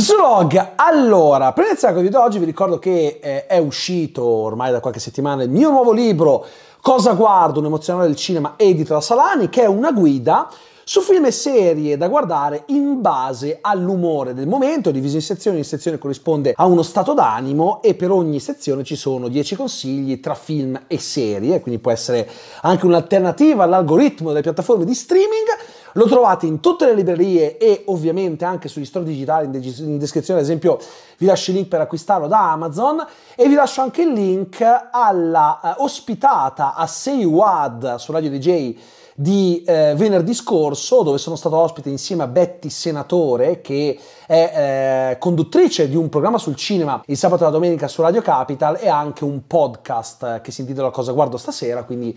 Vlog, allora, prima di iniziare con il video oggi vi ricordo che eh, è uscito ormai da qualche settimana il mio nuovo libro Cosa guardo, un emozionale del cinema edito da Salani, che è una guida su film e serie da guardare in base all'umore del momento, diviso in sezioni, in sezione corrisponde a uno stato d'animo e per ogni sezione ci sono 10 consigli tra film e serie, quindi può essere anche un'alternativa all'algoritmo delle piattaforme di streaming lo trovate in tutte le librerie e ovviamente anche sugli store digitali in, descrizione, ad esempio vi lascio il link per acquistarlo da Amazon e vi lascio anche il link alla eh, ospitata a Wad su Radio DJ di eh, venerdì scorso, dove sono stato ospite insieme a Betty Senatore, che è eh, conduttrice di un programma sul cinema il sabato e la domenica su Radio Capital e anche un podcast eh, che si intitola Cosa guardo stasera, quindi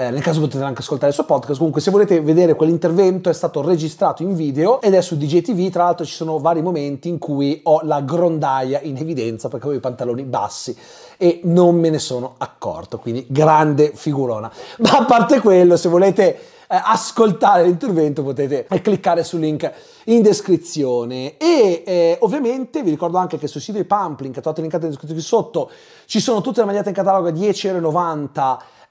eh, nel caso potete anche ascoltare il suo podcast. Comunque, se volete vedere quell'intervento, è stato registrato in video ed è su DJTV. Tra l'altro, ci sono vari momenti in cui ho la grondaia in evidenza perché avevo i pantaloni bassi e non me ne sono accorto. Quindi, grande figurona. Ma a parte quello, se volete eh, ascoltare l'intervento potete cliccare sul link in descrizione e eh, ovviamente vi ricordo anche che sul sito di Pamplin che trovate linkato in descrizione qui sotto ci sono tutte le magliette in catalogo a 10,90 euro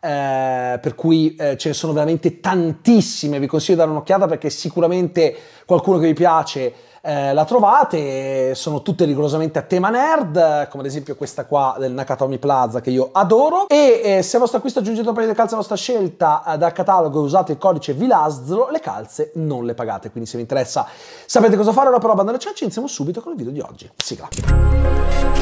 eh, per cui eh, ce ne sono veramente tantissime, vi consiglio di dare un'occhiata perché sicuramente qualcuno che vi piace eh, la trovate, sono tutte rigorosamente a tema nerd, come ad esempio questa qua del Nakatomi Plaza che io adoro e eh, se al vostro acquisto aggiungete un paio di calze alla vostra scelta eh, dal catalogo e usate il codice VILASZLO le calze non le pagate, quindi se vi interessa sapete cosa fare, ora però abbandonate il ciancio iniziamo subito con il video di oggi. Sigla!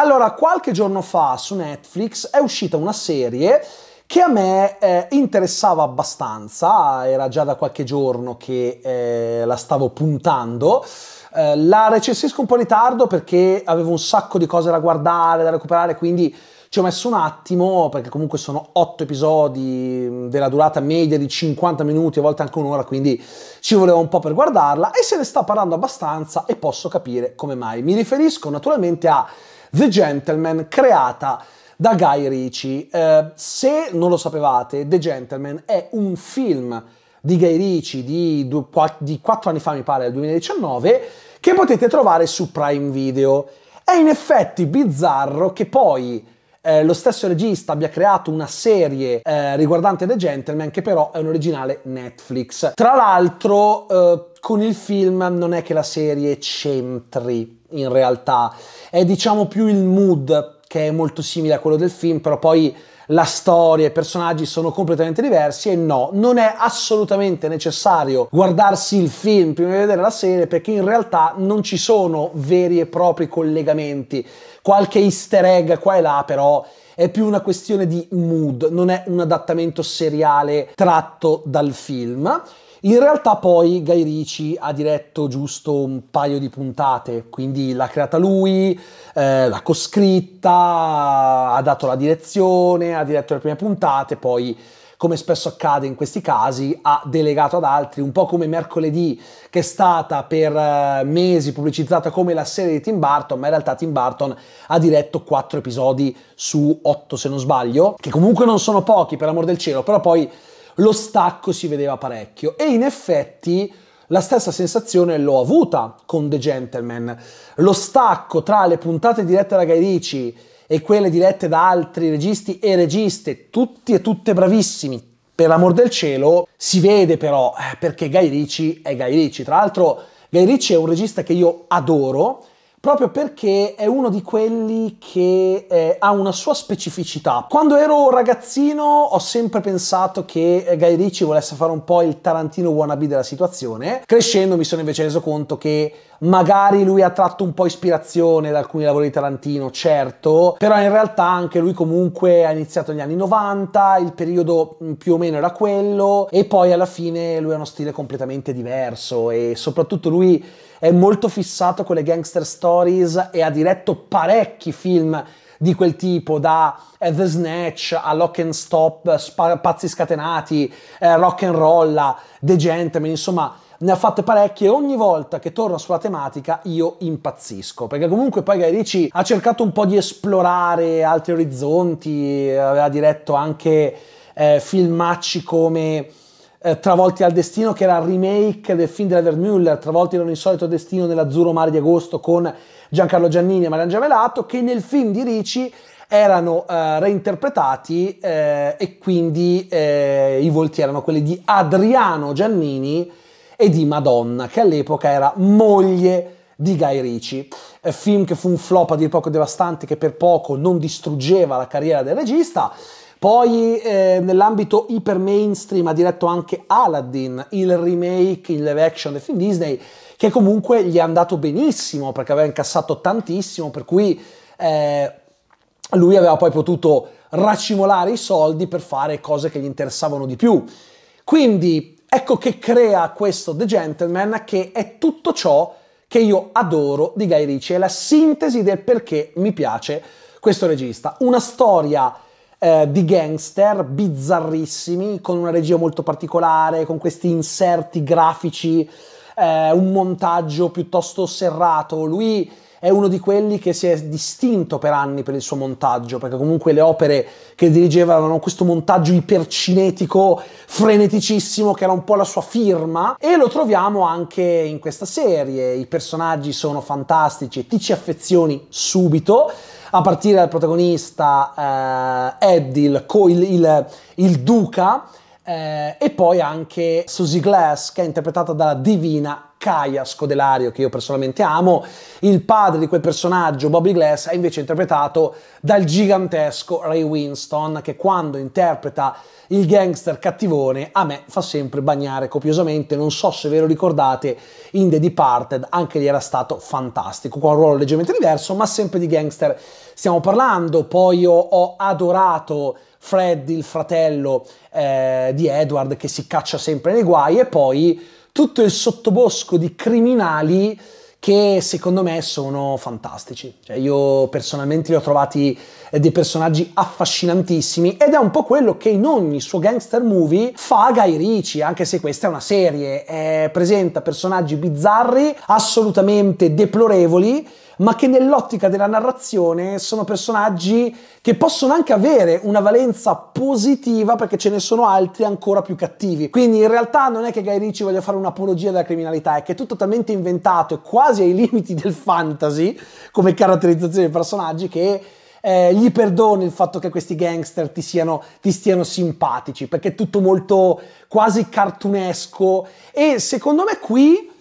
Allora, qualche giorno fa su Netflix è uscita una serie che a me eh, interessava abbastanza, era già da qualche giorno che eh, la stavo puntando. Eh, la recensisco un po' in ritardo perché avevo un sacco di cose da guardare, da recuperare, quindi ci ho messo un attimo perché comunque sono otto episodi mm, della durata media di 50 minuti, a volte anche un'ora, quindi ci voleva un po' per guardarla e se ne sta parlando abbastanza e posso capire come mai. Mi riferisco naturalmente a The Gentleman creata da Guy Ricci. Eh, se non lo sapevate, The Gentleman è un film di Guy Ricci di, due, di 4 anni fa, mi pare, del 2019, che potete trovare su Prime Video. È in effetti bizzarro che poi eh, lo stesso regista abbia creato una serie eh, riguardante The Gentleman che però è un originale Netflix. Tra l'altro eh, con il film non è che la serie c'entri in realtà, è diciamo più il mood che è molto simile a quello del film, però poi la storia e i personaggi sono completamente diversi e no, non è assolutamente necessario guardarsi il film prima di vedere la serie perché in realtà non ci sono veri e propri collegamenti qualche easter egg qua e là, però è più una questione di mood, non è un adattamento seriale tratto dal film. In realtà poi Guy Ricci ha diretto giusto un paio di puntate, quindi l'ha creata lui, eh, l'ha coscritta, ha dato la direzione, ha diretto le prime puntate, poi come spesso accade in questi casi, ha delegato ad altri, un po' come mercoledì che è stata per eh, mesi pubblicizzata come la serie di Tim Burton, ma in realtà Tim Burton ha diretto quattro episodi su otto, se non sbaglio, che comunque non sono pochi per amor del cielo, però poi lo stacco si vedeva parecchio e in effetti la stessa sensazione l'ho avuta con The Gentleman. Lo stacco tra le puntate dirette da Guy Ritchie e quelle dirette da altri registi e registe, tutti e tutte bravissimi, per l'amor del cielo, si vede però eh, perché Guy Ricci è Guy Ricci. Tra l'altro Guy Ricci è un regista che io adoro, proprio perché è uno di quelli che eh, ha una sua specificità. Quando ero ragazzino ho sempre pensato che eh, Guy Ricci volesse fare un po' il Tarantino wannabe della situazione. Crescendo mi sono invece reso conto che Magari lui ha tratto un po' ispirazione da alcuni lavori di Tarantino, certo, però in realtà anche lui comunque ha iniziato negli anni 90, il periodo mm, più o meno era quello e poi alla fine lui ha uno stile completamente diverso e soprattutto lui è molto fissato con le gangster stories e ha diretto parecchi film di quel tipo, da eh, The Snatch a Lock and Stop, Sp- Pazzi Scatenati, eh, Rock and Roll, The Gentleman, insomma ne ha fatte parecchie, e ogni volta che torno sulla tematica io impazzisco, perché comunque poi Guy Ritchie ha cercato un po' di esplorare altri orizzonti, aveva diretto anche eh, filmacci come eh, Travolti al destino, che era il remake del film della Vermuller, Travolti in un insolito destino nell'azzurro mare di agosto con Giancarlo Giannini e Marian Gemelato, che nel film di Ricci erano eh, reinterpretati eh, e quindi eh, i volti erano quelli di Adriano Giannini e di Madonna, che all'epoca era moglie di Guy Ricci, eh, film che fu un flop a dir poco devastante che per poco non distruggeva la carriera del regista. Poi eh, nell'ambito iper mainstream ha diretto anche Aladdin, il remake in live action del film Disney, che comunque gli è andato benissimo perché aveva incassato tantissimo, per cui eh, lui aveva poi potuto racimolare i soldi per fare cose che gli interessavano di più. Quindi Ecco che crea questo The Gentleman che è tutto ciò che io adoro di Guy Ritchie, è la sintesi del perché mi piace questo regista. Una storia eh, di gangster bizzarrissimi, con una regia molto particolare, con questi inserti grafici, eh, un montaggio piuttosto serrato. Lui è uno di quelli che si è distinto per anni per il suo montaggio, perché comunque le opere che dirigeva avevano questo montaggio ipercinetico, freneticissimo, che era un po' la sua firma, e lo troviamo anche in questa serie. I personaggi sono fantastici e ti ci affezioni subito a partire dal protagonista eh, Eddil, il, il, il, duca, eh, e poi anche Susie Glass che è interpretata dalla divina Kaya Scodelario che io personalmente amo, il padre di quel personaggio Bobby Glass è invece interpretato dal gigantesco Ray Winston che quando interpreta il gangster cattivone a me fa sempre bagnare copiosamente, non so se ve lo ricordate in The Departed anche lì era stato fantastico, con un ruolo leggermente diverso ma sempre di gangster stiamo parlando, poi io ho adorato Fred, il fratello eh, di Edward che si caccia sempre nei guai e poi tutto il sottobosco di criminali che secondo me sono fantastici. Cioè, io personalmente li ho trovati eh, dei personaggi affascinantissimi ed è un po' quello che in ogni suo gangster movie fa Guy Ricci, anche se questa è una serie, eh, presenta personaggi bizzarri, assolutamente deplorevoli ma che nell'ottica della narrazione sono personaggi che possono anche avere una valenza positiva perché ce ne sono altri ancora più cattivi. Quindi in realtà non è che Guy Ritchie voglia fare un'apologia della criminalità, è che è talmente inventato e quasi ai limiti del fantasy come caratterizzazione dei personaggi che eh, gli perdoni il fatto che questi gangster ti, siano, ti stiano simpatici, perché è tutto molto quasi cartunesco e secondo me qui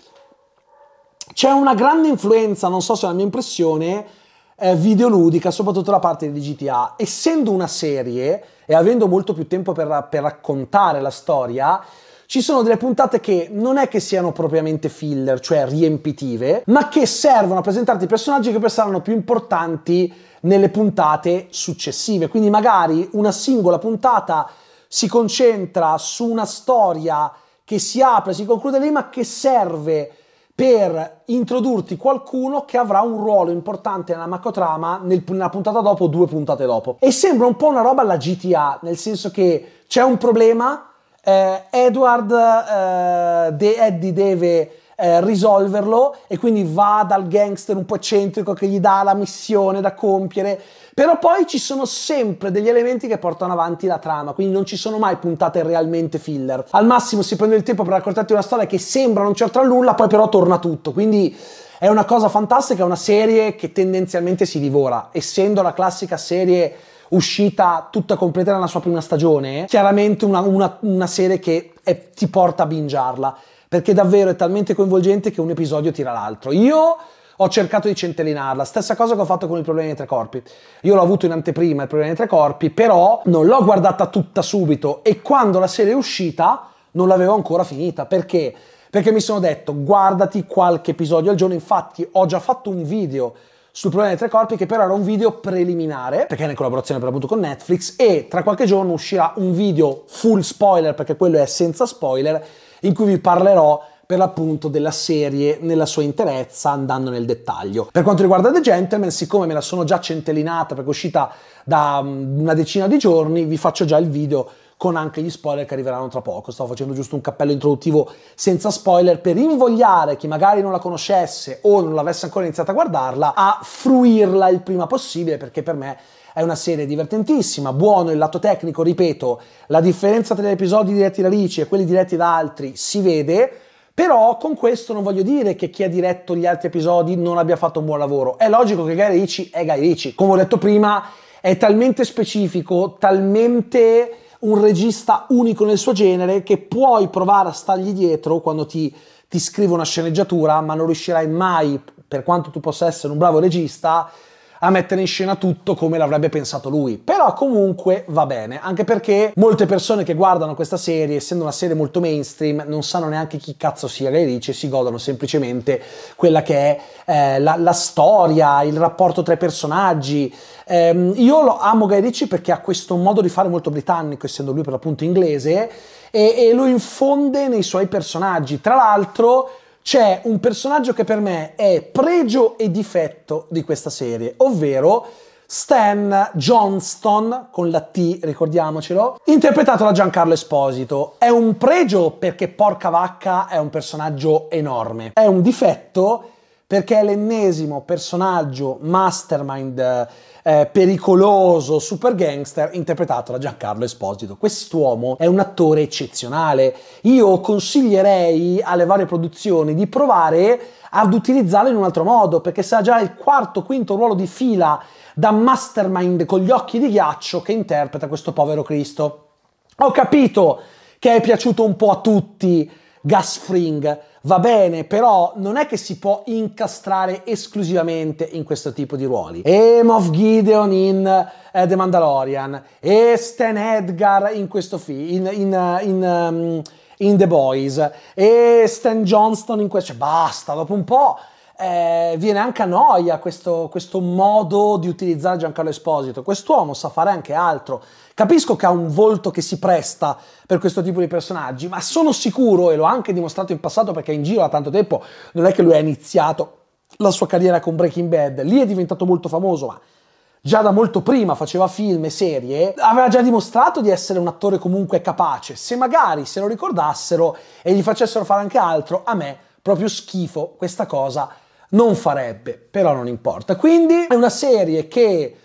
c'è una grande influenza, non so se è la mia impressione, eh, videoludica, soprattutto la parte di GTA. Essendo una serie e avendo molto più tempo per, per raccontare la storia, ci sono delle puntate che non è che siano propriamente filler, cioè riempitive, ma che servono a presentarti personaggi che poi saranno più importanti nelle puntate successive. Quindi magari una singola puntata si concentra su una storia che si apre, si conclude lì, ma che serve per introdurti qualcuno che avrà un ruolo importante nella macotrama nel, nella puntata dopo o due puntate dopo. E sembra un po' una roba alla GTA, nel senso che c'è un problema, eh, Edward eh, De- Eddie deve eh, risolverlo e quindi va dal gangster un po' eccentrico che gli dà la missione da compiere, però poi ci sono sempre degli elementi che portano avanti la trama, quindi non ci sono mai puntate realmente filler. Al massimo si prende il tempo per raccontarti una storia che sembra non certo a nulla, poi però torna tutto, quindi... È una cosa fantastica, è una serie che tendenzialmente si divora, essendo la classica serie uscita tutta completa nella sua prima stagione, chiaramente una, una, una serie che è, ti porta a bingiarla perché davvero è talmente coinvolgente che un episodio tira l'altro. Io ho cercato di centellinarla, stessa cosa che ho fatto con il problema dei tre corpi. Io l'ho avuto in anteprima il problema dei tre corpi, però non l'ho guardata tutta subito e quando la serie è uscita non l'avevo ancora finita, perché? Perché mi sono detto guardati qualche episodio al giorno, infatti ho già fatto un video sul problema dei tre corpi che però era un video preliminare perché è in collaborazione per l'appunto con Netflix e tra qualche giorno uscirà un video full spoiler perché quello è senza spoiler in cui vi parlerò per l'appunto della serie nella sua interezza andando nel dettaglio. Per quanto riguarda The Gentleman, siccome me la sono già centellinata perché è uscita da mm, una decina di giorni, vi faccio già il video con anche gli spoiler che arriveranno tra poco. Stavo facendo giusto un cappello introduttivo senza spoiler per invogliare chi magari non la conoscesse o non l'avesse ancora iniziato a guardarla a fruirla il prima possibile perché per me è una serie divertentissima, buono il lato tecnico, ripeto, la differenza tra gli episodi diretti da Ricci e quelli diretti da altri si vede, però con questo non voglio dire che chi ha diretto gli altri episodi non abbia fatto un buon lavoro. È logico che Guy Ricci è Guy Ricci, come ho detto prima, è talmente specifico, talmente un regista unico nel suo genere che puoi provare a stargli dietro quando ti, ti scrive una sceneggiatura, ma non riuscirai mai, per quanto tu possa essere un bravo regista, a mettere in scena tutto come l'avrebbe pensato lui. Però comunque va bene, anche perché molte persone che guardano questa serie, essendo una serie molto mainstream, non sanno neanche chi cazzo sia Ray Ricci, si godono semplicemente quella che è eh, la, la, storia, il rapporto tra i personaggi. Eh, io lo amo Guy Ricci perché ha questo modo di fare molto britannico, essendo lui per l'appunto inglese, e, e lo infonde nei suoi personaggi. Tra l'altro c'è un personaggio che per me è pregio e difetto di questa serie, ovvero Stan Johnston, con la T, ricordiamocelo, interpretato da Giancarlo Esposito. È un pregio perché porca vacca è un personaggio enorme. È un difetto perché è l'ennesimo personaggio mastermind eh, eh, pericoloso super gangster interpretato da Giancarlo Esposito. Quest'uomo è un attore eccezionale. Io consiglierei alle varie produzioni di provare ad utilizzarlo in un altro modo, perché sarà già il quarto, quinto ruolo di fila da mastermind con gli occhi di ghiaccio che interpreta questo povero Cristo. Ho capito che è piaciuto un po' a tutti Gasfring, va bene, però non è che si può incastrare esclusivamente in questo tipo di ruoli. E Moff Gideon in eh, The Mandalorian, e Stan Edgar in questo film, in, in, eh, in, um, in, The Boys, e Stan Johnston in questo... Cioè, basta, dopo un po'... Eh, viene anche a noia questo, questo modo di utilizzare Giancarlo Esposito. Quest'uomo sa fare anche altro Capisco che ha un volto che si presta per questo tipo di personaggi, ma sono sicuro, e l'ho anche dimostrato in passato perché in giro da tanto tempo, non è che lui ha iniziato la sua carriera con Breaking Bad, lì è diventato molto famoso, ma già da molto prima faceva film e serie, aveva già dimostrato di essere un attore comunque capace. Se magari se lo ricordassero e gli facessero fare anche altro, a me proprio schifo questa cosa non farebbe, però non importa. Quindi è una serie che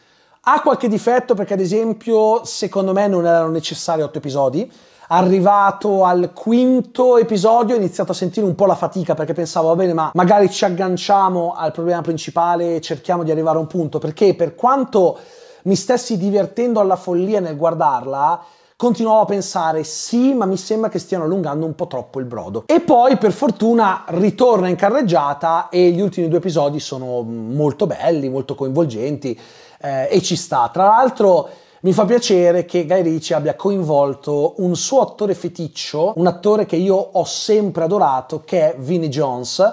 ha qualche difetto perché ad esempio secondo me non erano necessari otto episodi. Arrivato al quinto episodio ho iniziato a sentire un po' la fatica perché pensavo va bene ma magari ci agganciamo al problema principale e cerchiamo di arrivare a un punto perché per quanto mi stessi divertendo alla follia nel guardarla continuavo a pensare sì ma mi sembra che stiano allungando un po' troppo il brodo e poi per fortuna ritorna in carreggiata e gli ultimi due episodi sono molto belli molto coinvolgenti eh, e ci sta. Tra l'altro mi fa piacere che Guy Ritchie abbia coinvolto un suo attore feticcio, un attore che io ho sempre adorato, che è Vinnie Jones,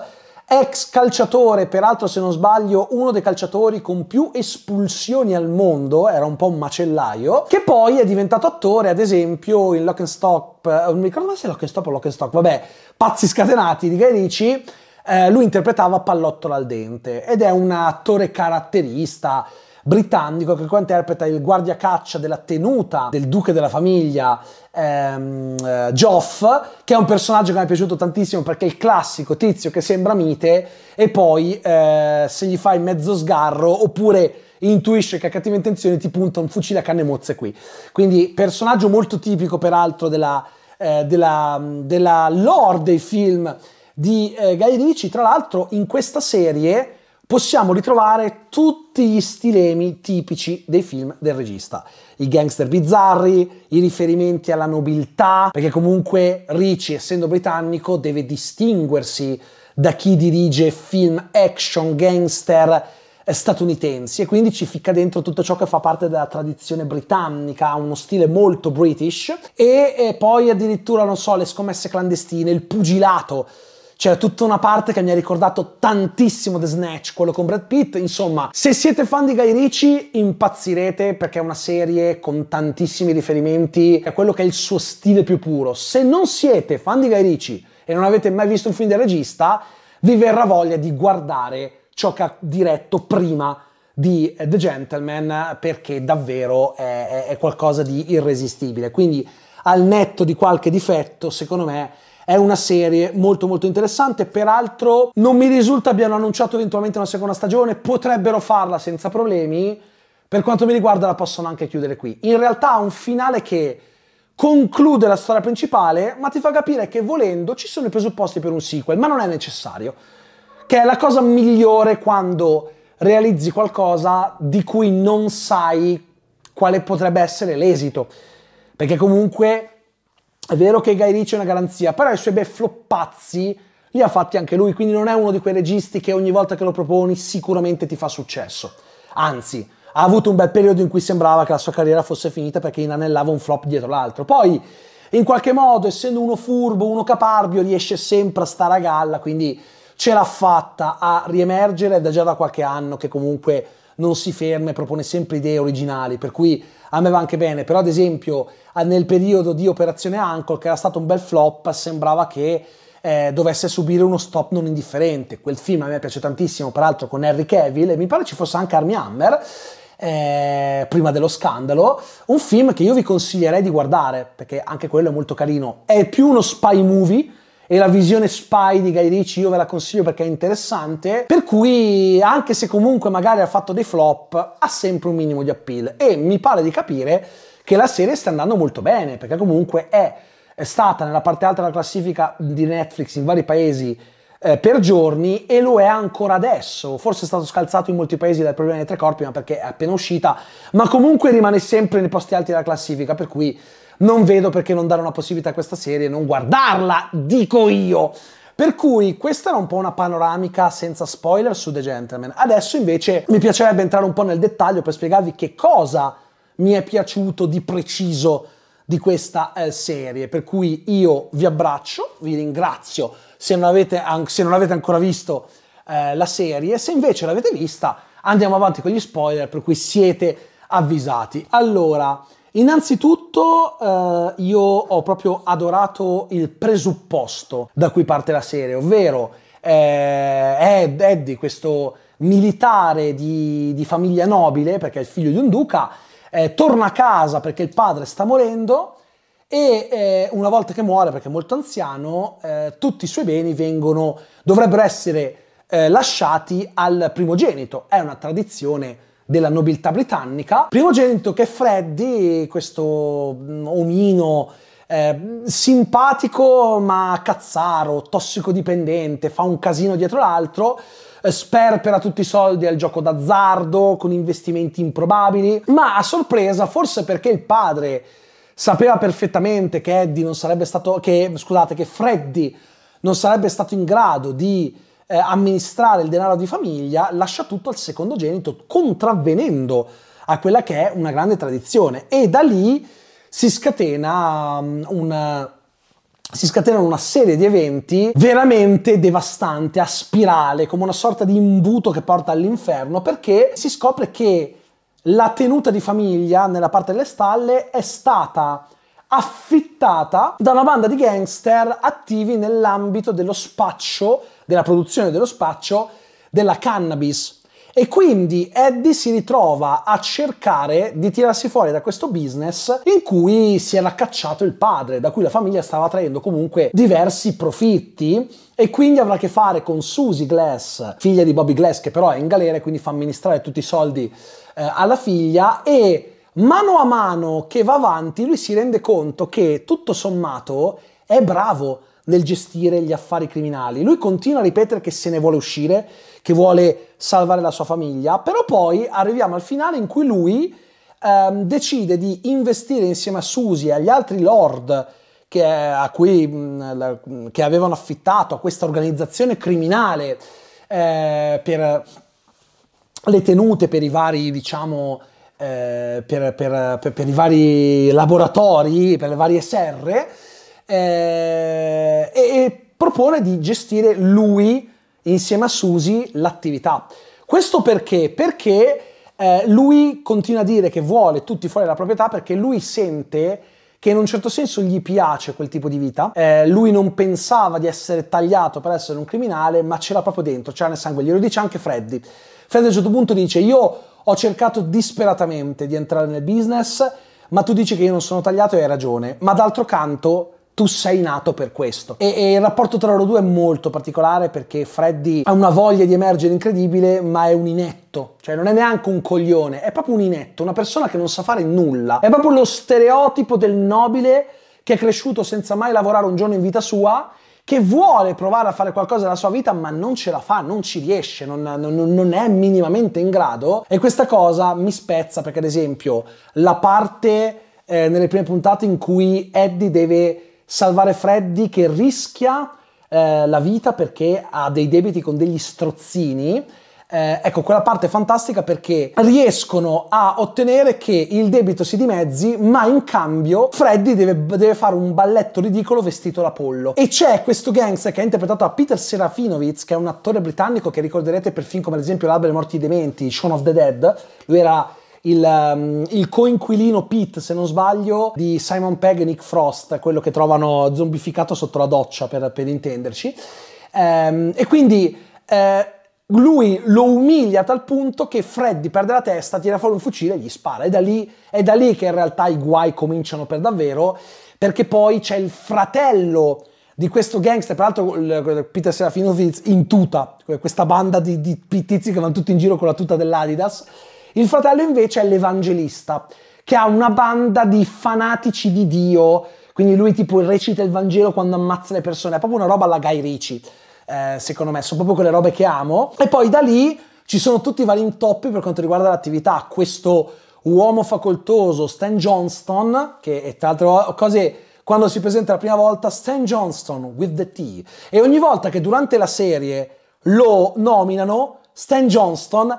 ex calciatore, peraltro se non sbaglio uno dei calciatori con più espulsioni al mondo, era un po' un macellaio, che poi è diventato attore, ad esempio in Lock and Stop, eh, non mi ricordo mai se è Lock and Stop o Lock and Stop, vabbè, Pazzi scatenati di Guy Ritchie, eh, lui interpretava Pallottola al dente ed è un attore caratterista, britannico che qua interpreta il guardiacaccia della tenuta del duca della famiglia ehm, Geoff, eh, che è un personaggio che mi è piaciuto tantissimo perché è il classico tizio che sembra mite e poi eh, se gli fai mezzo sgarro oppure intuisce che ha cattive intenzioni ti punta un fucile a canne mozze qui. Quindi personaggio molto tipico peraltro della, eh, della, della lore dei film di eh, Guy Ritchie, tra l'altro in questa serie possiamo ritrovare tutti gli stilemi tipici dei film del regista. I gangster bizzarri, i riferimenti alla nobiltà, perché comunque Ricci, essendo britannico, deve distinguersi da chi dirige film action gangster statunitensi e quindi ci ficca dentro tutto ciò che fa parte della tradizione britannica, uno stile molto british e, e poi addirittura, non so, le scommesse clandestine, il pugilato c'era tutta una parte che mi ha ricordato tantissimo The Snatch, quello con Brad Pitt. Insomma, se siete fan di Guy Ritchie, impazzirete perché è una serie con tantissimi riferimenti a quello che è il suo stile più puro. Se non siete fan di Guy Ritchie e non avete mai visto un film del regista, vi verrà voglia di guardare ciò che ha diretto prima di eh, The Gentleman perché davvero è, è qualcosa di irresistibile. Quindi al netto di qualche difetto, secondo me è una serie molto molto interessante, peraltro non mi risulta abbiano annunciato eventualmente una seconda stagione, potrebbero farla senza problemi. Per quanto mi riguarda la possono anche chiudere qui. In realtà ha un finale che conclude la storia principale, ma ti fa capire che volendo ci sono i presupposti per un sequel, ma non è necessario. Che è la cosa migliore quando realizzi qualcosa di cui non sai quale potrebbe essere l'esito. Perché comunque è vero che Guy Ritchie è una garanzia, però i suoi bei floppazzi li ha fatti anche lui, quindi non è uno di quei registi che ogni volta che lo proponi sicuramente ti fa successo. Anzi, ha avuto un bel periodo in cui sembrava che la sua carriera fosse finita perché inanellava un flop dietro l'altro. Poi, in qualche modo, essendo uno furbo, uno caparbio, riesce sempre a stare a galla, quindi ce l'ha fatta a riemergere ed è già da qualche anno che comunque non si ferma e propone sempre idee originali, per cui a me va anche bene, però ad esempio nel periodo di Operazione Ankle, che era stato un bel flop, sembrava che eh, dovesse subire uno stop non indifferente. Quel film a me piace tantissimo, peraltro con Henry Cavill, e mi pare ci fosse anche Army Hammer, eh, prima dello scandalo, un film che io vi consiglierei di guardare, perché anche quello è molto carino. È più uno spy movie, e la visione spy di Guy Ritchie io ve la consiglio perché è interessante, per cui anche se comunque magari ha fatto dei flop, ha sempre un minimo di appeal e mi pare di capire che la serie sta andando molto bene, perché comunque è, stata nella parte alta della classifica di Netflix in vari paesi eh, per giorni e lo è ancora adesso. Forse è stato scalzato in molti paesi dal problema dei tre corpi, ma perché è appena uscita, ma comunque rimane sempre nei posti alti della classifica, per cui non vedo perché non dare una possibilità a questa serie e non guardarla, dico io. Per cui questa era un po' una panoramica senza spoiler su The Gentleman. Adesso invece mi piacerebbe entrare un po' nel dettaglio per spiegarvi che cosa mi è piaciuto di preciso di questa eh, serie. Per cui io vi abbraccio, vi ringrazio se non avete, an- se non avete ancora visto eh, la serie. Se invece l'avete vista, andiamo avanti con gli spoiler, per cui siete avvisati. Allora, Innanzitutto eh, io ho proprio adorato il presupposto da cui parte la serie, ovvero eh, Ed, Eddie, questo militare di, di, famiglia nobile, perché è il figlio di un duca, eh, torna a casa perché il padre sta morendo e eh, una volta che muore, perché è molto anziano, eh, tutti i suoi beni vengono, dovrebbero essere eh, lasciati al primogenito. È una tradizione della nobiltà britannica. Primogenito che Freddy, questo mm, omino eh, simpatico ma cazzaro, tossicodipendente, fa un casino dietro l'altro, eh, sperpera tutti i soldi al gioco d'azzardo con investimenti improbabili, ma a sorpresa, forse perché il padre sapeva perfettamente che Eddie non sarebbe stato che, scusate, che Freddy non sarebbe stato in grado di eh, amministrare il denaro di famiglia, lascia tutto al secondogenito, contravvenendo a quella che è una grande tradizione. E da lì si scatena um, un si scatenano una serie di eventi veramente devastanti, a spirale, come una sorta di imbuto che porta all'inferno, perché si scopre che la tenuta di famiglia nella parte delle stalle è stata affittata da una banda di gangster attivi nell'ambito dello spaccio della produzione dello spaccio della cannabis. E quindi Eddie si ritrova a cercare di tirarsi fuori da questo business in cui si era cacciato il padre, da cui la famiglia stava traendo comunque diversi profitti e quindi avrà a che fare con Susie Glass, figlia di Bobby Glass che però è in galera e quindi fa amministrare tutti i soldi eh, alla figlia e mano a mano che va avanti lui si rende conto che tutto sommato è bravo, nel gestire gli affari criminali. Lui continua a ripetere che se ne vuole uscire, che vuole salvare la sua famiglia, però poi arriviamo al finale in cui lui ehm, decide di investire insieme a Susie e agli altri lord che, a cui, mh, che avevano affittato a questa organizzazione criminale eh, per le tenute per i vari, diciamo, eh, per, per, per, per, i vari laboratori, per le varie serre, eh, e, e, propone di gestire lui insieme a Susi l'attività. Questo perché? Perché eh, lui continua a dire che vuole tutti fuori dalla proprietà perché lui sente che in un certo senso gli piace quel tipo di vita. Eh, lui non pensava di essere tagliato per essere un criminale, ma c'era proprio dentro, c'era nel sangue. Glielo dice anche Freddy. Freddy a un certo punto dice: Io ho cercato disperatamente di entrare nel business, ma tu dici che io non sono tagliato e hai ragione. Ma d'altro canto, tu sei nato per questo. E, e, il rapporto tra loro due è molto particolare perché Freddy ha una voglia di emergere incredibile, ma è un inetto. Cioè non è neanche un coglione, è proprio un inetto, una persona che non sa fare nulla. È proprio lo stereotipo del nobile che è cresciuto senza mai lavorare un giorno in vita sua che vuole provare a fare qualcosa nella sua vita ma non ce la fa, non ci riesce, non, non, non, è minimamente in grado e questa cosa mi spezza perché ad esempio la parte eh, nelle prime puntate in cui Eddie deve salvare Freddy che rischia eh, la vita perché ha dei debiti con degli strozzini. Eh, ecco, quella parte è fantastica perché riescono a ottenere che il debito si dimezzi, ma in cambio Freddy deve, deve fare un balletto ridicolo vestito da pollo. E c'è questo gangster che è interpretato da Peter Serafinovitz, che è un attore britannico che ricorderete per film come ad esempio L'albero dei morti dei dementi, Shaun of the Dead. Lui era il, um, il coinquilino Pete, se non sbaglio, di Simon Pegg e Nick Frost, quello che trovano zombificato sotto la doccia, per, per intenderci. Um, e quindi eh, lui lo umilia a tal punto che Freddy perde la testa, tira fuori un fucile e gli spara. È da lì, è da lì che in realtà i guai cominciano per davvero, perché poi c'è il fratello di questo gangster, peraltro Peter Serafinovic in tuta, questa banda di, di tizi che vanno tutti in giro con la tuta dell'Adidas, il fratello invece è l'evangelista, che ha una banda di fanatici di Dio, quindi lui tipo recita il Vangelo quando ammazza le persone, è proprio una roba alla Guy Ricci, eh, secondo me, sono proprio quelle robe che amo. E poi da lì ci sono tutti i vari intoppi per quanto riguarda l'attività, questo uomo facoltoso Stan Johnston, che è tra l'altro cose quando si presenta la prima volta Stan Johnston with the T e ogni volta che durante la serie lo nominano Stan Johnston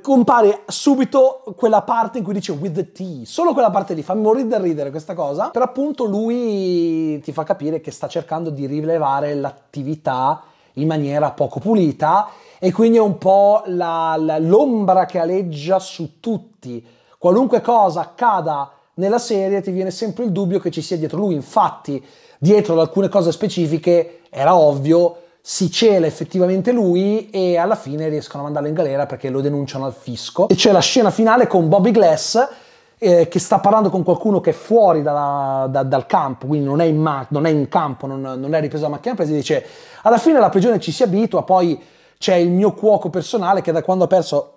compare subito quella parte in cui dice with the tea, solo quella parte lì, fa morire da ridere questa cosa, Per appunto lui ti fa capire che sta cercando di rilevare l'attività in maniera poco pulita e quindi è un po' la, la, l'ombra che aleggia su tutti. Qualunque cosa accada nella serie ti viene sempre il dubbio che ci sia dietro lui, infatti dietro ad alcune cose specifiche era ovvio si cela effettivamente lui e alla fine riescono a mandarlo in galera perché lo denunciano al fisco. E c'è la scena finale con Bobby Glass eh, che sta parlando con qualcuno che è fuori dalla, da, dal campo, quindi non è in, ma- non è in campo, non, non, è ripreso la macchina presa, e dice alla fine la prigione ci si abitua, poi c'è il mio cuoco personale che da quando ha perso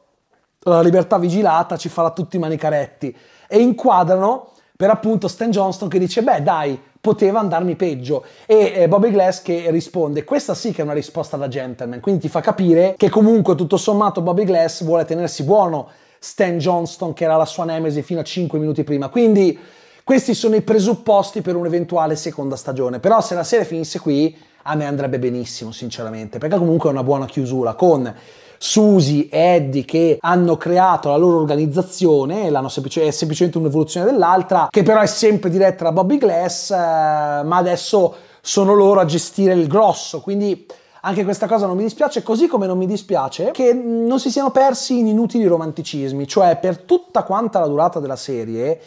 la libertà vigilata ci farà tutti i manicaretti. E inquadrano per appunto Stan Johnston che dice beh dai, poteva andarmi peggio. E eh, Bobby Glass che risponde, questa sì che è una risposta da gentleman, quindi ti fa capire che comunque tutto sommato Bobby Glass vuole tenersi buono Stan Johnston che era la sua nemesi fino a 5 minuti prima. Quindi questi sono i presupposti per un'eventuale seconda stagione. Però se la serie finisse qui a me andrebbe benissimo, sinceramente, perché comunque è una buona chiusura con Susi e Eddie che hanno creato la loro organizzazione, semplice, è semplicemente un'evoluzione dell'altra, che però è sempre diretta da Bobby Glass, eh, ma adesso sono loro a gestire il grosso, quindi anche questa cosa non mi dispiace, così come non mi dispiace che non si siano persi in inutili romanticismi, cioè per tutta quanta la durata della serie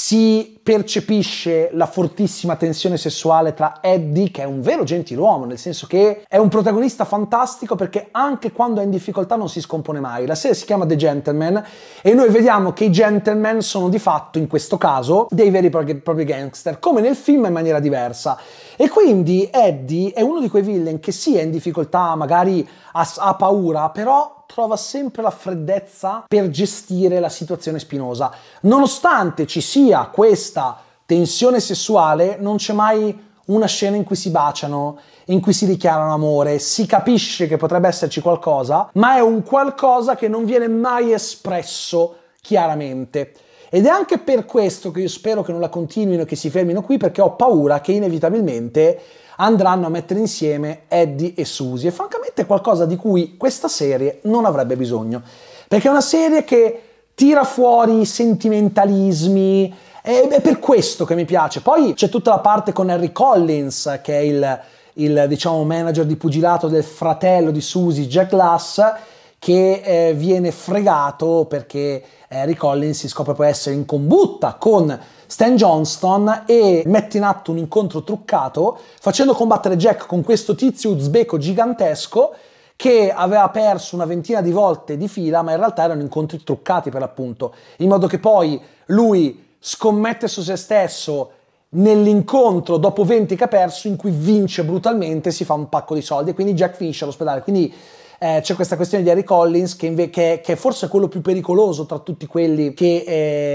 si percepisce la fortissima tensione sessuale tra Eddie, che è un vero gentiluomo, nel senso che è un protagonista fantastico perché anche quando è in difficoltà non si scompone mai. La serie si chiama The Gentleman e noi vediamo che i gentleman sono di fatto, in questo caso, dei veri e propri gangster, come nel film in maniera diversa. E quindi Eddie è uno di quei villain che sì è in difficoltà, magari ha, ha paura, però trova sempre la freddezza per gestire la situazione spinosa. Nonostante ci sia questa tensione sessuale, non c'è mai una scena in cui si baciano, in cui si dichiarano amore, si capisce che potrebbe esserci qualcosa, ma è un qualcosa che non viene mai espresso chiaramente. Ed è anche per questo che io spero che non la continuino, e che si fermino qui, perché ho paura che inevitabilmente andranno a mettere insieme Eddie e Susie. E francamente è qualcosa di cui questa serie non avrebbe bisogno. Perché è una serie che tira fuori i sentimentalismi. È per questo che mi piace. Poi c'è tutta la parte con Harry Collins, che è il, il diciamo, manager di pugilato del fratello di Susie, Jack Lass che eh, viene fregato perché Harry eh, Collins si scopre poi essere in combutta con Stan Johnston e mette in atto un incontro truccato facendo combattere Jack con questo tizio uzbeko gigantesco che aveva perso una ventina di volte di fila, ma in realtà erano incontri truccati per l'appunto, in modo che poi lui scommette su se stesso nell'incontro dopo 20 che ha perso in cui vince brutalmente, si fa un pacco di soldi e quindi Jack finisce all'ospedale. Quindi eh, c'è questa questione di Harry Collins che, inve- che, che, è forse quello più pericoloso tra tutti quelli che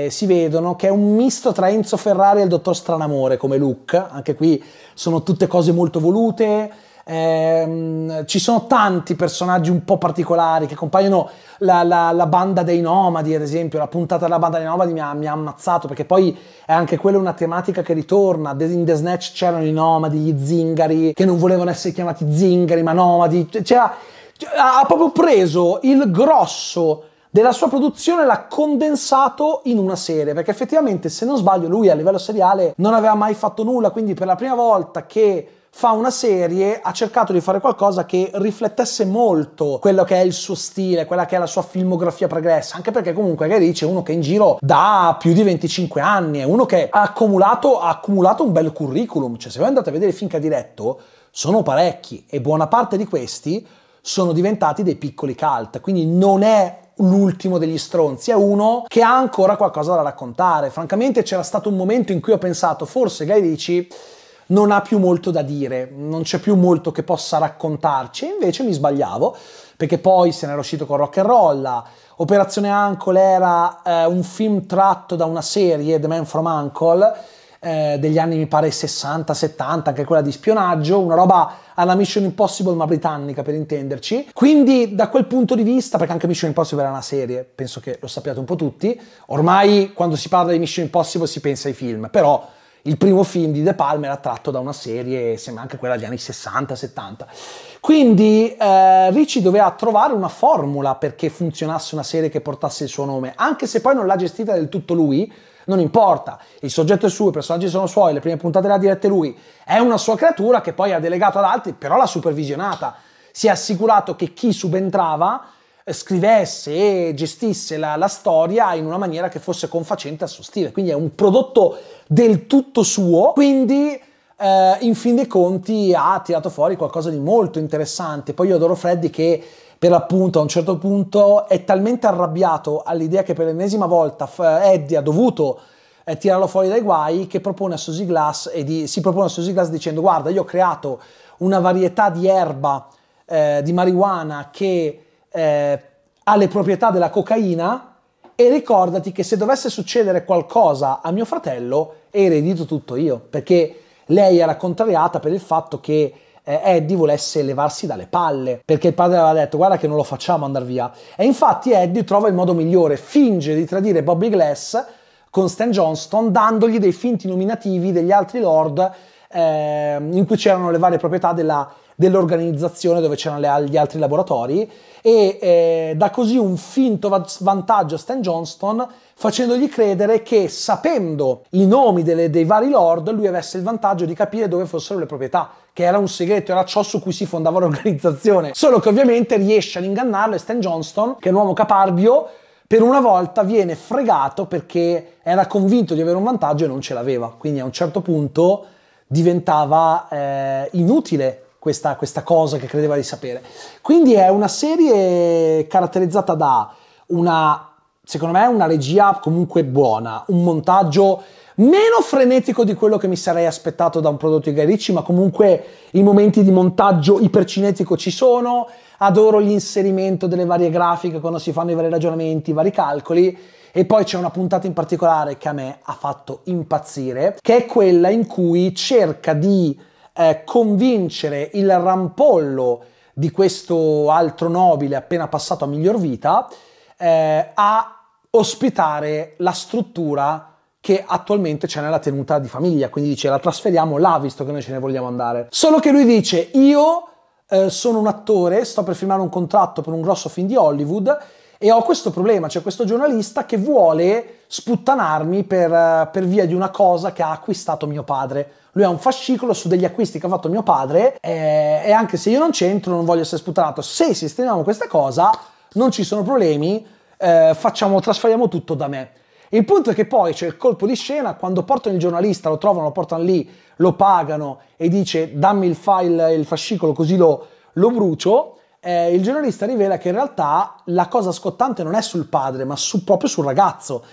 eh, si vedono, che è un misto tra Enzo Ferrari e il dottor Stranamore come look, anche qui sono tutte cose molto volute. Ehm, ci sono tanti personaggi un po' particolari che compaiono la, la, la, banda dei nomadi ad esempio la puntata della banda dei nomadi mi ha, mi ha, ammazzato perché poi è anche quella una tematica che ritorna in The Snatch c'erano i nomadi gli zingari che non volevano essere chiamati zingari ma nomadi cioè, c'era cioè, ha proprio preso il grosso della sua produzione l'ha condensato in una serie perché effettivamente se non sbaglio lui a livello seriale non aveva mai fatto nulla quindi per la prima volta che fa una serie ha cercato di fare qualcosa che riflettesse molto quello che è il suo stile, quella che è la sua filmografia pregressa, anche perché comunque Gary Ritchie è uno che è in giro da più di 25 anni, è uno che ha accumulato, ha accumulato un bel curriculum, cioè se voi andate a vedere i film che ha diretto sono parecchi e buona parte di questi sono diventati dei piccoli cult, quindi non è l'ultimo degli stronzi, è uno che ha ancora qualcosa da raccontare. Francamente c'era stato un momento in cui ho pensato, forse Guy Ritchie non ha più molto da dire, non c'è più molto che possa raccontarci, invece mi sbagliavo, perché poi se n'era uscito con rock and roll, Operazione Ankle era eh, un film tratto da una serie, The Man from Ankle, eh, degli anni mi pare 60-70, anche quella di spionaggio, una roba alla Mission Impossible ma britannica per intenderci. Quindi da quel punto di vista, perché anche Mission Impossible era una serie, penso che lo sappiate un po' tutti, ormai quando si parla di Mission Impossible si pensa ai film, però il primo film di De Palma era tratto da una serie, sembra anche quella degli anni 60-70. Quindi eh, Ricci doveva trovare una formula perché funzionasse una serie che portasse il suo nome, anche se poi non l'ha gestita del tutto lui, non importa, il soggetto è suo, i personaggi sono suoi, le prime puntate le ha dirette lui. È una sua creatura che poi ha delegato ad altri, però l'ha supervisionata. Si è assicurato che chi subentrava eh, scrivesse e gestisse la, la, storia in una maniera che fosse confacente al suo stile. Quindi è un prodotto del tutto suo, quindi eh, in fin dei conti ha tirato fuori qualcosa di molto interessante. Poi io adoro Freddy che per l'appunto a un certo punto è talmente arrabbiato all'idea che per l'ennesima volta Eddie ha dovuto eh, tirarlo fuori dai guai che propone a Susie Glass e di, si propone a Susie Glass dicendo guarda io ho creato una varietà di erba eh, di marijuana che eh, ha le proprietà della cocaina e ricordati che se dovesse succedere qualcosa a mio fratello eredito tutto io perché lei era contrariata per il fatto che eh, Eddie volesse levarsi dalle palle, perché il padre aveva detto guarda che non lo facciamo andare via. E infatti Eddie trova il modo migliore, finge di tradire Bobby Glass con Stan Johnston dandogli dei finti nominativi degli altri lord eh, in cui c'erano le varie proprietà della dell'organizzazione dove c'erano gli altri laboratori e eh, dà così un finto vantaggio a Stan Johnston facendogli credere che sapendo i nomi delle, dei vari lord lui avesse il vantaggio di capire dove fossero le proprietà che era un segreto, era ciò su cui si fondava l'organizzazione solo che ovviamente riesce ad ingannarlo e Stan Johnston che è un uomo caparbio per una volta viene fregato perché era convinto di avere un vantaggio e non ce l'aveva quindi a un certo punto diventava eh, inutile questa, questa cosa che credeva di sapere. Quindi è una serie caratterizzata da una, secondo me, una regia comunque buona, un montaggio meno frenetico di quello che mi sarei aspettato da un prodotto di Guy Ritchie, ma comunque i momenti di montaggio ipercinetico ci sono, adoro l'inserimento delle varie grafiche quando si fanno i vari ragionamenti, i vari calcoli, e poi c'è una puntata in particolare che a me ha fatto impazzire, che è quella in cui cerca di eh, convincere il rampollo di questo altro nobile appena passato a miglior vita eh, a ospitare la struttura che attualmente c'è nella tenuta di famiglia. Quindi dice la trasferiamo là visto che noi ce ne vogliamo andare. Solo che lui dice io eh, sono un attore, sto per firmare un contratto per un grosso film di Hollywood e ho questo problema, c'è questo giornalista che vuole sputtanarmi per, eh, per via di una cosa che ha acquistato mio padre. Lui ha un fascicolo su degli acquisti che ha fatto mio padre eh, e anche se io non c'entro non voglio essere sputato Se sistemiamo questa cosa non ci sono problemi, eh, facciamo, trasferiamo tutto da me. Il punto è che poi c'è il colpo di scena, quando portano il giornalista, lo trovano, lo portano lì, lo pagano e dice dammi il file, il fascicolo così lo, lo brucio, eh, il giornalista rivela che in realtà la cosa scottante non è sul padre, ma su, proprio sul ragazzo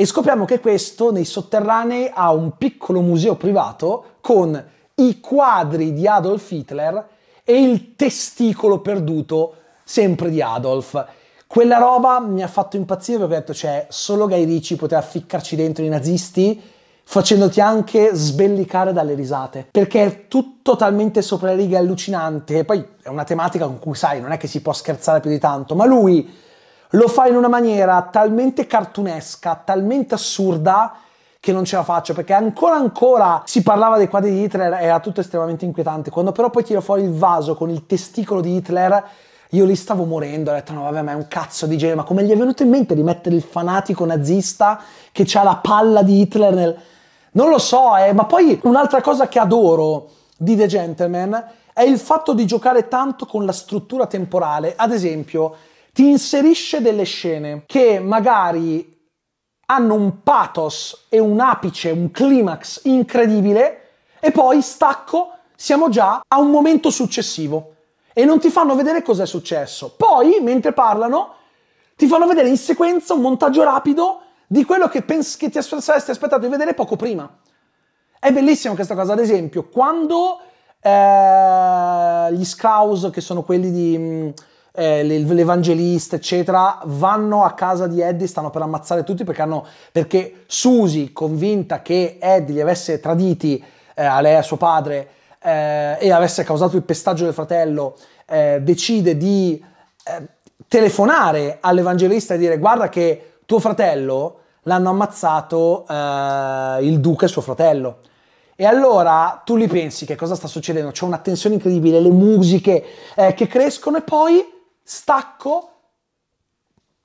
e scopriamo che questo nei sotterranei ha un piccolo museo privato con i quadri di Adolf Hitler e il testicolo perduto sempre di Adolf. Quella roba mi ha fatto impazzire perché ho detto, cioè, solo Guy Ricci poteva ficcarci dentro i nazisti facendoti anche sbellicare dalle risate, perché è tutto talmente sopra le righe allucinante, poi è una tematica con cui sai, non è che si può scherzare più di tanto, ma lui lo fa in una maniera talmente cartunesca, talmente assurda che non ce la faccio perché ancora ancora si parlava dei quadri di Hitler era tutto estremamente inquietante quando però poi tiro fuori il vaso con il testicolo di Hitler io lì stavo morendo ho detto no vabbè ma è un cazzo di genio ma come gli è venuto in mente di mettere il fanatico nazista che ha la palla di Hitler nel non lo so eh, ma poi un'altra cosa che adoro di The Gentleman è il fatto di giocare tanto con la struttura temporale ad esempio ti inserisce delle scene che magari hanno un pathos e un apice, un climax incredibile e poi stacco, siamo già a un momento successivo e non ti fanno vedere cosa è successo. Poi, mentre parlano, ti fanno vedere in sequenza un montaggio rapido di quello che, pens- che ti saresti aspettato di vedere poco prima. È bellissima questa cosa, ad esempio, quando eh, gli Scouse, che sono quelli di... Mh, eh, l'evangelista, eccetera, vanno a casa di Eddie, stanno per ammazzare tutti perché, hanno, perché Susie, convinta che Eddie li avesse traditi eh, a lei e a suo padre eh, e avesse causato il pestaggio del fratello, eh, decide di eh, telefonare all'evangelista e dire guarda che tuo fratello l'hanno ammazzato eh, il duca e suo fratello. E allora tu li pensi che cosa sta succedendo? C'è una tensione incredibile, le musiche eh, che crescono e poi stacco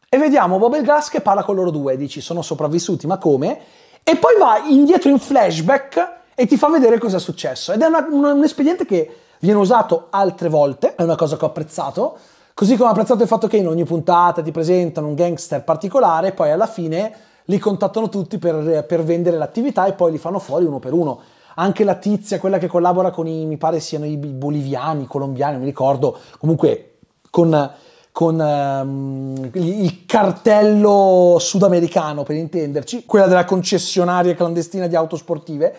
e vediamo Bob Glass che parla con loro due, dici sono sopravvissuti, ma come? E poi va indietro in flashback e ti fa vedere cosa è successo. Ed è una, un, un espediente che viene usato altre volte, è una cosa che ho apprezzato, così come ho apprezzato il fatto che in ogni puntata ti presentano un gangster particolare e poi alla fine li contattano tutti per, per vendere l'attività e poi li fanno fuori uno per uno anche la tizia, quella che collabora con i, mi pare siano i boliviani, i colombiani, non mi ricordo, comunque con, con um, il cartello sudamericano, per intenderci, quella della concessionaria clandestina di auto sportive.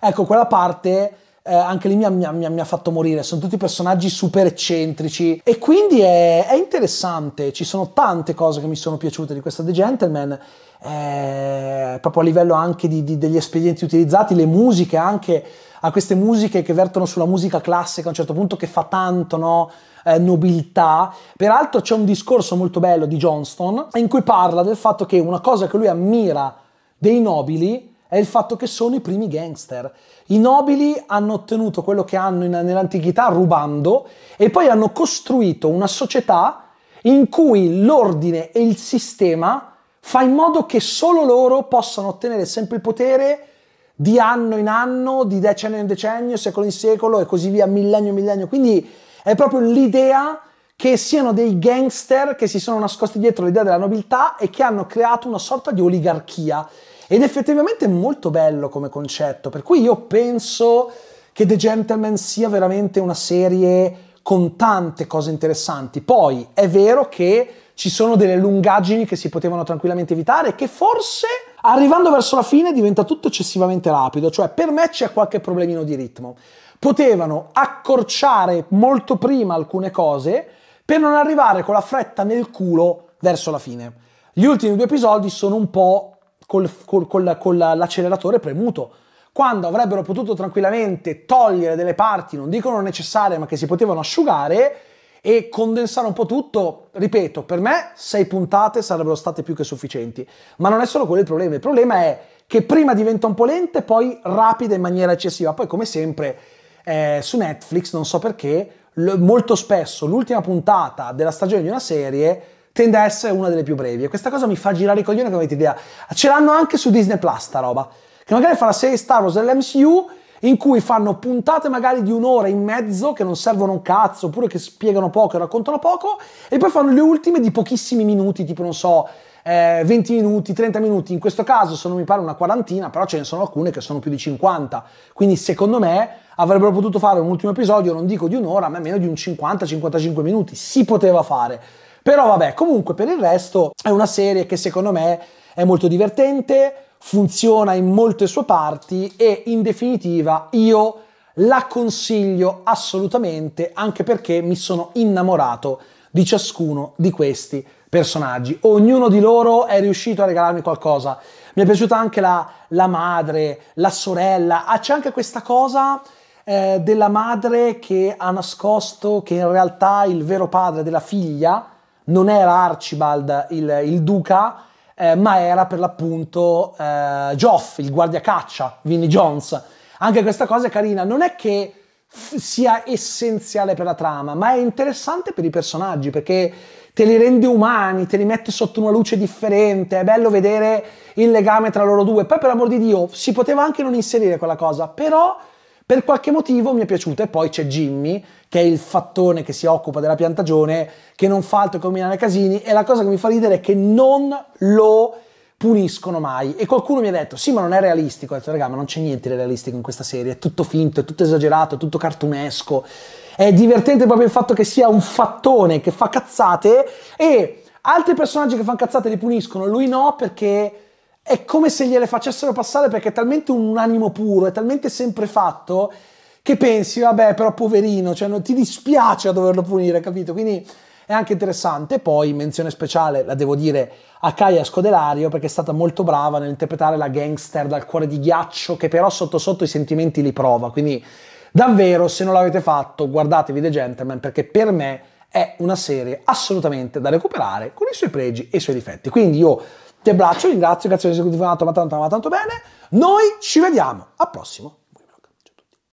Ecco, quella parte eh, anche lì mi ha, mi, ha, mi ha, fatto morire. Sono tutti personaggi super eccentrici. E quindi è, è, interessante. Ci sono tante cose che mi sono piaciute di questa The Gentleman. Eh, proprio a livello anche di, di, degli espedienti utilizzati, le musiche anche a queste musiche che vertono sulla musica classica a un certo punto che fa tanto, no? eh, nobiltà. Peraltro c'è un discorso molto bello di Johnston in cui parla del fatto che una cosa che lui ammira dei nobili è il fatto che sono i primi gangster. I nobili hanno ottenuto quello che hanno in, nell'antichità rubando e poi hanno costruito una società in cui l'ordine e il sistema fa in modo che solo loro possano ottenere sempre il potere di anno in anno, di decennio in decennio, secolo in secolo e così via, millennio in millennio. Quindi è proprio l'idea che siano dei gangster che si sono nascosti dietro l'idea della nobiltà e che hanno creato una sorta di oligarchia. Ed effettivamente è molto bello come concetto, per cui io penso che The Gentleman sia veramente una serie con tante cose interessanti. Poi è vero che ci sono delle lungaggini che si potevano tranquillamente evitare e che forse arrivando verso la fine diventa tutto eccessivamente rapido, cioè per me c'è qualche problemino di ritmo potevano accorciare molto prima alcune cose per non arrivare con la fretta nel culo verso la fine. Gli ultimi due episodi sono un po' con l'acceleratore premuto, quando avrebbero potuto tranquillamente togliere delle parti, non dicono necessarie, ma che si potevano asciugare e condensare un po' tutto. Ripeto, per me sei puntate sarebbero state più che sufficienti, ma non è solo quello il problema, il problema è che prima diventa un po' lente, poi rapida in maniera eccessiva, poi come sempre eh, su Netflix, non so perché, l- molto spesso l'ultima puntata della stagione di una serie tende a essere una delle più brevi. E questa cosa mi fa girare i coglioni come avete idea. Ce l'hanno anche su Disney Plus sta roba. Che magari fa la serie Star Wars dell'MCU in cui fanno puntate magari di un'ora e mezzo che non servono un cazzo, oppure che spiegano poco e raccontano poco, e poi fanno le ultime di pochissimi minuti, tipo non so, 20 eh, minuti, 30 minuti, in questo caso sono mi pare una quarantina, però ce ne sono alcune che sono più di 50. Quindi secondo me avrebbero potuto fare un ultimo episodio, non dico di un'ora, ma meno di un 50-55 minuti, si poteva fare. Però vabbè, comunque per il resto è una serie che secondo me è molto divertente, funziona in molte sue parti e in definitiva io la consiglio assolutamente anche perché mi sono innamorato di ciascuno di questi personaggi. Ognuno di loro è riuscito a regalarmi qualcosa. Mi è piaciuta anche la, la madre, la sorella, ah, c'è anche questa cosa eh, della madre che ha nascosto che in realtà il vero padre della figlia non era Archibald il, il duca, eh, ma era per l'appunto eh, Geoff, il guardiacaccia, Vinnie Jones. Anche questa cosa è carina, non è che f- sia essenziale per la trama, ma è interessante per i personaggi perché te li rende umani, te li mette sotto una luce differente, è bello vedere il legame tra loro due. Poi per amor di Dio, si poteva anche non inserire quella cosa, però per qualche motivo mi è piaciuta e poi c'è Jimmy, che è il fattone che si occupa della piantagione, che non fa altro che combinare casini e la cosa che mi fa ridere è che non lo puniscono mai. E qualcuno mi ha detto, sì ma non è realistico, ho detto raga ma non c'è niente di realistico in questa serie, è tutto finto, è tutto esagerato, è tutto cartunesco. È divertente proprio il fatto che sia un fattone che fa cazzate e altri personaggi che fanno cazzate li puniscono, lui no perché è come se gliele facessero passare perché è talmente un animo puro, è talmente sempre fatto che pensi, vabbè, però poverino, cioè non ti dispiace a doverlo punire, capito? Quindi è anche interessante. Poi, menzione speciale, la devo dire a Kaya Scodelario perché è stata molto brava nell'interpretare la gangster dal cuore di ghiaccio che però sotto sotto i sentimenti li prova. Quindi davvero, se non l'avete fatto, guardatevi The Gentleman perché per me è una serie assolutamente da recuperare con i suoi pregi e i suoi difetti. Quindi io ti abbraccio, ringrazio, grazie per aver seguito tanto, ma tanto, ma tanto bene. Noi ci vediamo al prossimo